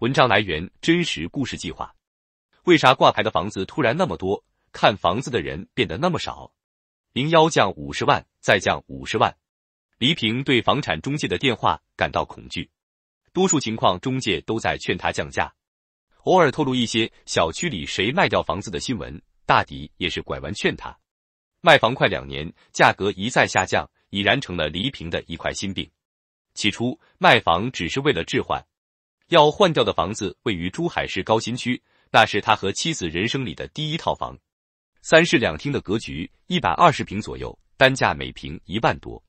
文章来源：真实故事计划。为啥挂牌的房子突然那么多，看房子的人变得那么少？零幺降五十万，再降五十万。黎平对房产中介的电话感到恐惧，多数情况中介都在劝他降价，偶尔透露一些小区里谁卖掉房子的新闻，大抵也是拐弯劝他。卖房快两年，价格一再下降，已然成了黎平的一块心病。起初卖房只是为了置换。要换掉的房子位于珠海市高新区，那是他和妻子人生里的第一套房，三室两厅的格局，一百二十平左右，单价每平一万多。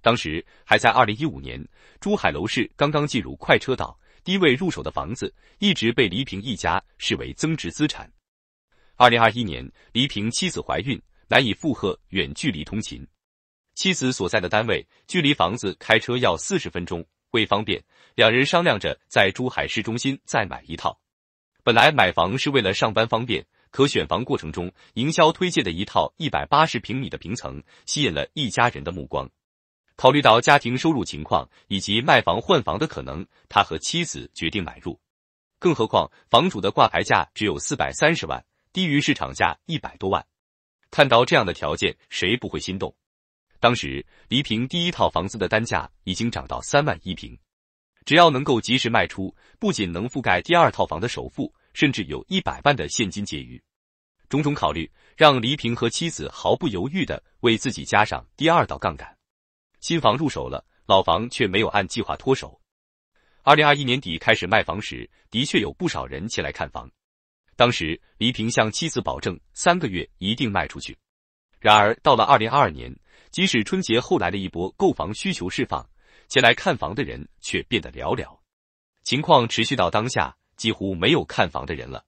当时还在二零一五年，珠海楼市刚刚进入快车道，低位入手的房子一直被黎平一家视为增值资产。二零二一年，黎平妻子怀孕，难以负荷远距离通勤，妻子所在的单位距离房子开车要四十分钟。为方便，两人商量着在珠海市中心再买一套。本来买房是为了上班方便，可选房过程中，营销推介的一套一百八十平米的平层吸引了一家人的目光。考虑到家庭收入情况以及卖房换房的可能，他和妻子决定买入。更何况，房主的挂牌价只有四百三十万，低于市场价一百多万。看到这样的条件，谁不会心动？当时，黎平第一套房子的单价已经涨到三万一平，只要能够及时卖出，不仅能覆盖第二套房的首付，甚至有一百万的现金结余。种种考虑，让黎平和妻子毫不犹豫的为自己加上第二道杠杆。新房入手了，老房却没有按计划脱手。二零二一年底开始卖房时，的确有不少人前来看房。当时，黎平向妻子保证三个月一定卖出去。然而，到了二零二二年。即使春节后来的一波购房需求释放，前来看房的人却变得寥寥，情况持续到当下，几乎没有看房的人了。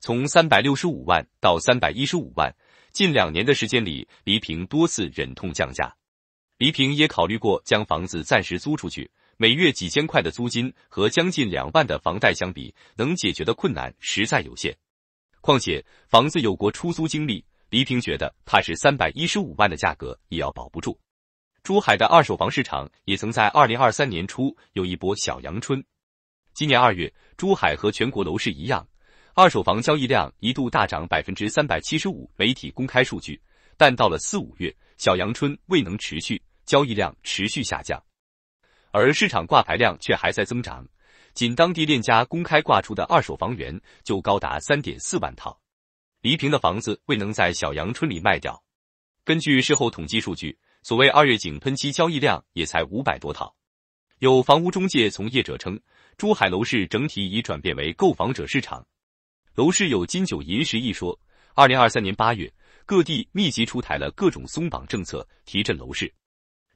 从三百六十五万到三百一十五万，近两年的时间里，黎平多次忍痛降价。黎平也考虑过将房子暂时租出去，每月几千块的租金和将近两万的房贷相比，能解决的困难实在有限。况且房子有过出租经历。黎平觉得，怕是三百一十五万的价格也要保不住。珠海的二手房市场也曾在二零二三年初有一波小阳春。今年二月，珠海和全国楼市一样，二手房交易量一度大涨百分之三百七十五，媒体公开数据。但到了四五月，小阳春未能持续，交易量持续下降，而市场挂牌量却还在增长。仅当地链家公开挂出的二手房源就高达三点四万套。黎平的房子未能在小阳春里卖掉。根据事后统计数据，所谓二月井喷漆交易量也才五百多套。有房屋中介从业者称，珠海楼市整体已转变为购房者市场。楼市有金九银十一说。二零二三年八月，各地密集出台了各种松绑政策，提振楼市。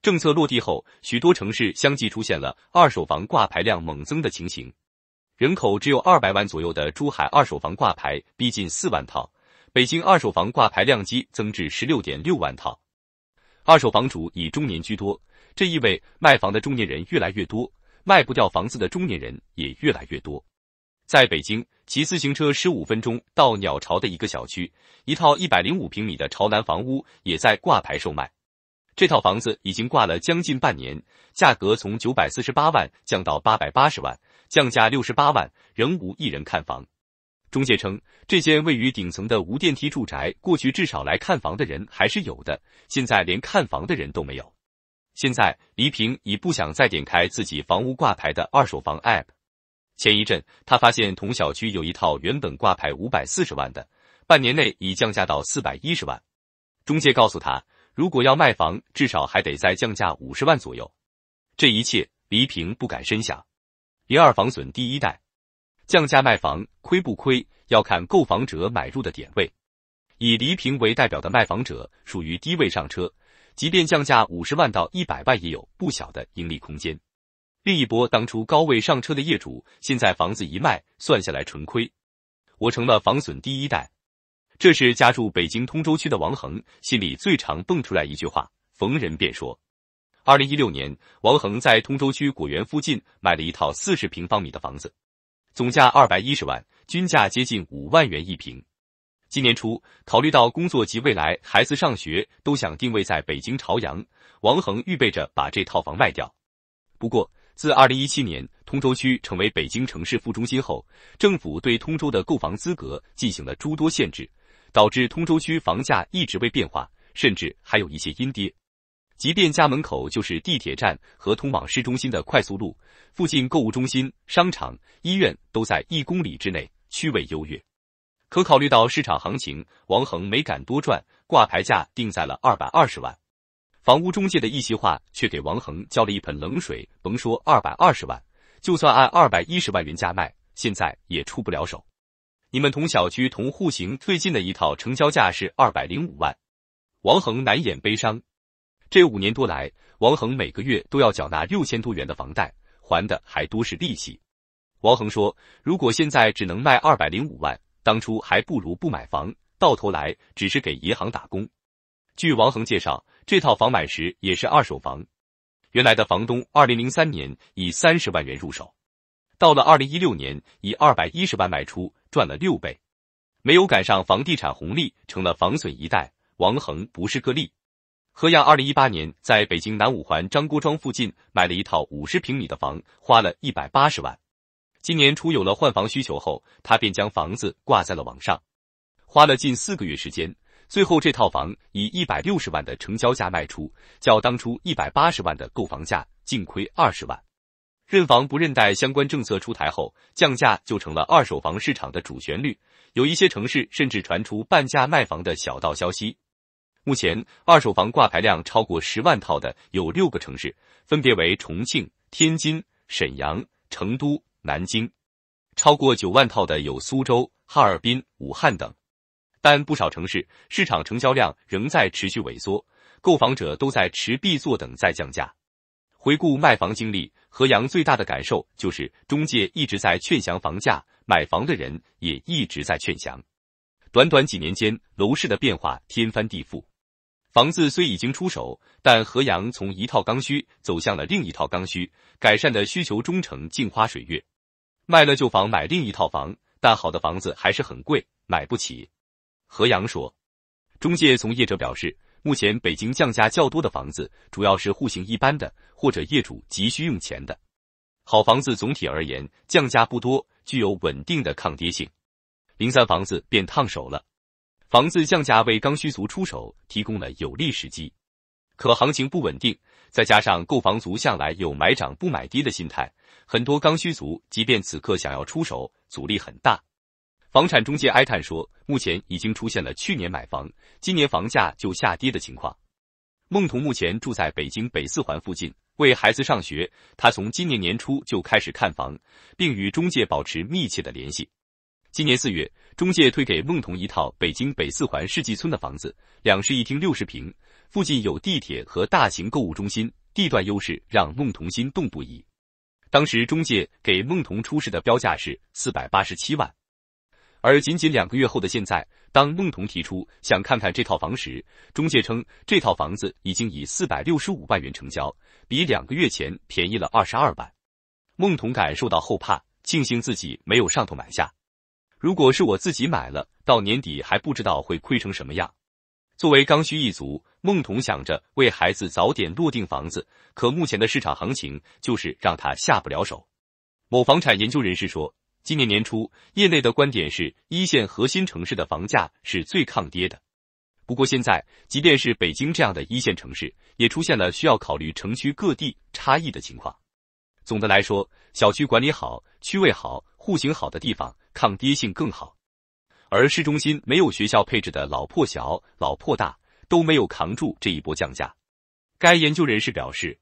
政策落地后，许多城市相继出现了二手房挂牌量猛增的情形。人口只有二百万左右的珠海，二手房挂牌逼近四万套。北京二手房挂牌量激增至十六点六万套，二手房主以中年居多，这意味卖房的中年人越来越多，卖不掉房子的中年人也越来越多。在北京，骑自行车十五分钟到鸟巢的一个小区，一套一百零五平米的朝南房屋也在挂牌售卖，这套房子已经挂了将近半年，价格从九百四十八万降到八百八十万，降价六十八万，仍无一人看房。中介称，这间位于顶层的无电梯住宅，过去至少来看房的人还是有的，现在连看房的人都没有。现在，黎平已不想再点开自己房屋挂牌的二手房 App。前一阵，他发现同小区有一套原本挂牌五百四十万的，半年内已降价到四百一十万。中介告诉他，如果要卖房，至少还得再降价五十万左右。这一切，黎平不敢深想。零二房损第一代。降价卖房亏不亏？要看购房者买入的点位。以黎平为代表的卖房者属于低位上车，即便降价五十万到一百万，也有不小的盈利空间。另一波当初高位上车的业主，现在房子一卖，算下来纯亏，我成了房损第一代。这是家住北京通州区的王恒心里最常蹦出来一句话，逢人便说。二零一六年，王恒在通州区果园附近买了一套四十平方米的房子。总价二百一十万，均价接近五万元一平。今年初，考虑到工作及未来孩子上学，都想定位在北京朝阳，王恒预备着把这套房卖掉。不过，自二零一七年通州区成为北京城市副中心后，政府对通州的购房资格进行了诸多限制，导致通州区房价一直未变化，甚至还有一些阴跌。即便家门口就是地铁站和通往市中心的快速路，附近购物中心、商场、医院都在一公里之内，区位优越。可考虑到市场行情，王恒没敢多赚，挂牌价定在了二百二十万。房屋中介的一席话却给王恒浇了一盆冷水，甭说二百二十万，就算按二百一十万元价卖，现在也出不了手。你们同小区同户型最近的一套成交价是二百零五万，王恒难掩悲伤。这五年多来，王恒每个月都要缴纳六千多元的房贷，还的还多是利息。王恒说：“如果现在只能卖二百零五万，当初还不如不买房，到头来只是给银行打工。”据王恒介绍，这套房买时也是二手房，原来的房东二零零三年以三十万元入手，到了二零一六年以二百一十万卖出，赚了六倍，没有赶上房地产红利，成了房损一代。王恒不是个例。何洋二零一八年在北京南五环张郭庄附近买了一套五十平米的房，花了一百八十万。今年初有了换房需求后，他便将房子挂在了网上，花了近四个月时间，最后这套房以一百六十万的成交价卖出，较当初一百八十万的购房价净亏二十万。认房不认贷相关政策出台后，降价就成了二手房市场的主旋律，有一些城市甚至传出半价卖房的小道消息。目前，二手房挂牌量超过十万套的有六个城市，分别为重庆、天津、沈阳、成都、南京；超过九万套的有苏州、哈尔滨、武汉等。但不少城市市场成交量仍在持续萎缩，购房者都在持币坐等再降价。回顾卖房经历，何阳最大的感受就是中介一直在劝降房价，买房的人也一直在劝降。短短几年间，楼市的变化天翻地覆。房子虽已经出手，但何阳从一套刚需走向了另一套刚需，改善的需求终成镜花水月。卖了旧房买另一套房，但好的房子还是很贵，买不起。何阳说。中介从业者表示，目前北京降价较多的房子，主要是户型一般的或者业主急需用钱的。好房子总体而言降价不多，具有稳定的抗跌性。零三房子变烫手了。房子降价为刚需族出手提供了有利时机，可行情不稳定，再加上购房族向来有买涨不买跌的心态，很多刚需族即便此刻想要出手，阻力很大。房产中介哀叹说，目前已经出现了去年买房，今年房价就下跌的情况。孟彤目前住在北京北四环附近，为孩子上学，他从今年年初就开始看房，并与中介保持密切的联系。今年四月，中介推给孟彤一套北京北四环世纪村的房子，两室一厅六十平，附近有地铁和大型购物中心，地段优势让孟彤心动不已。当时中介给孟彤出示的标价是四百八十七万，而仅仅两个月后的现在，当孟彤提出想看看这套房时，中介称这套房子已经以四百六十五万元成交，比两个月前便宜了二十二万。孟彤感受到后怕，庆幸自己没有上头买下。如果是我自己买了，到年底还不知道会亏成什么样。作为刚需一族，孟桐想着为孩子早点落定房子，可目前的市场行情就是让他下不了手。某房产研究人士说，今年年初，业内的观点是一线核心城市的房价是最抗跌的。不过现在，即便是北京这样的一线城市，也出现了需要考虑城区各地差异的情况。总的来说，小区管理好、区位好、户型好的地方。抗跌性更好，而市中心没有学校配置的老破小、老破大都没有扛住这一波降价。该研究人士表示，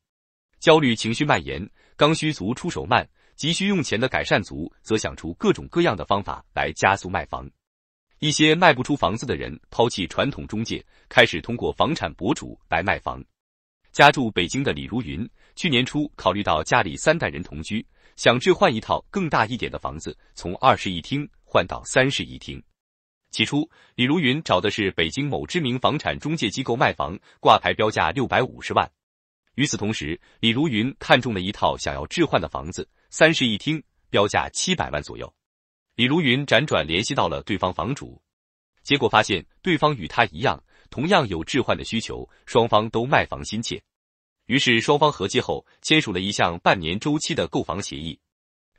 焦虑情绪蔓延，刚需族出手慢，急需用钱的改善族则想出各种各样的方法来加速卖房。一些卖不出房子的人抛弃传统中介，开始通过房产博主来卖房。家住北京的李如云，去年初考虑到家里三代人同居。想置换一套更大一点的房子，从二室一厅换到三室一厅。起初，李如云找的是北京某知名房产中介机构卖房，挂牌标价六百五十万。与此同时，李如云看中了一套想要置换的房子，三室一厅，标价七百万左右。李如云辗转联系到了对方房主，结果发现对方与他一样，同样有置换的需求，双方都卖房心切。于是双方合计后，签署了一项半年周期的购房协议。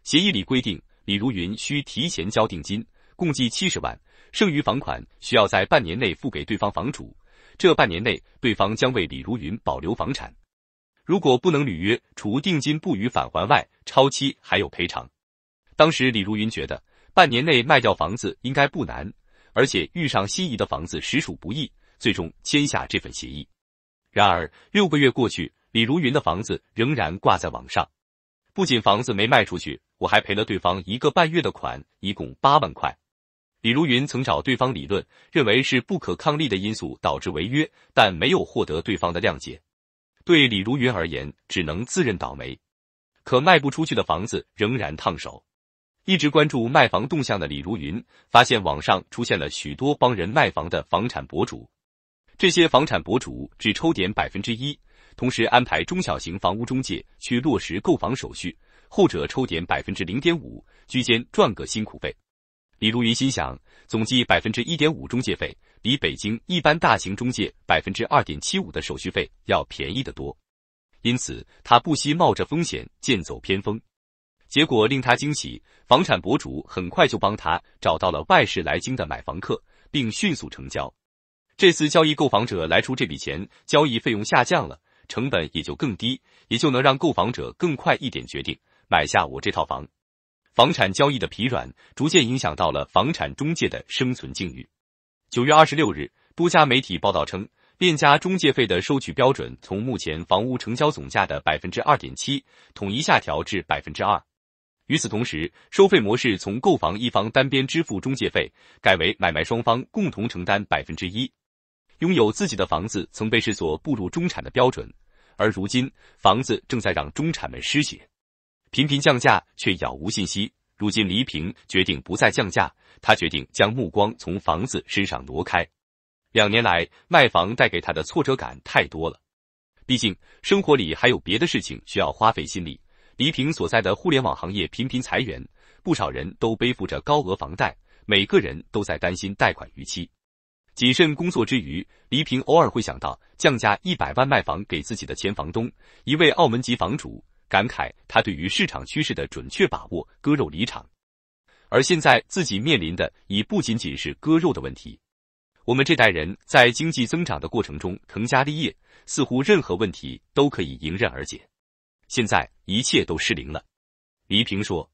协议里规定，李如云需提前交定金，共计七十万，剩余房款需要在半年内付给对方房主。这半年内，对方将为李如云保留房产。如果不能履约，除定金不予返还外，超期还有赔偿。当时李如云觉得，半年内卖掉房子应该不难，而且遇上心仪的房子实属不易，最终签下这份协议。然而六个月过去。李如云的房子仍然挂在网上，不仅房子没卖出去，我还赔了对方一个半月的款，一共八万块。李如云曾找对方理论，认为是不可抗力的因素导致违约，但没有获得对方的谅解。对李如云而言，只能自认倒霉。可卖不出去的房子仍然烫手。一直关注卖房动向的李如云发现，网上出现了许多帮人卖房的房产博主，这些房产博主只抽点百分之一。同时安排中小型房屋中介去落实购房手续，后者抽点百分之零点五，居间赚个辛苦费。李如云心想，总计百分之一点五中介费，比北京一般大型中介百分之二点七五的手续费要便宜得多，因此他不惜冒着风险剑走偏锋。结果令他惊喜，房产博主很快就帮他找到了外市来京的买房客，并迅速成交。这次交易购房者来出这笔钱，交易费用下降了。成本也就更低，也就能让购房者更快一点决定买下我这套房。房产交易的疲软，逐渐影响到了房产中介的生存境遇。九月二十六日，多家媒体报道称，链家中介费的收取标准从目前房屋成交总价的百分之二点七统一下调至百分之二。与此同时，收费模式从购房一方单边支付中介费，改为买卖双方共同承担百分之一。拥有自己的房子，曾被视作步入中产的标准。而如今，房子正在让中产们失血，频频降价却杳无信息。如今，黎平决定不再降价，他决定将目光从房子身上挪开。两年来，卖房带给他的挫折感太多了。毕竟，生活里还有别的事情需要花费心力。黎平所在的互联网行业频频裁员，不少人都背负着高额房贷，每个人都在担心贷款逾期。谨慎工作之余，黎平偶尔会想到降价一百万卖房给自己的前房东，一位澳门籍房主，感慨他对于市场趋势的准确把握，割肉离场。而现在自己面临的已不仅仅是割肉的问题。我们这代人在经济增长的过程中成家立业，似乎任何问题都可以迎刃而解。现在一切都失灵了，黎平说。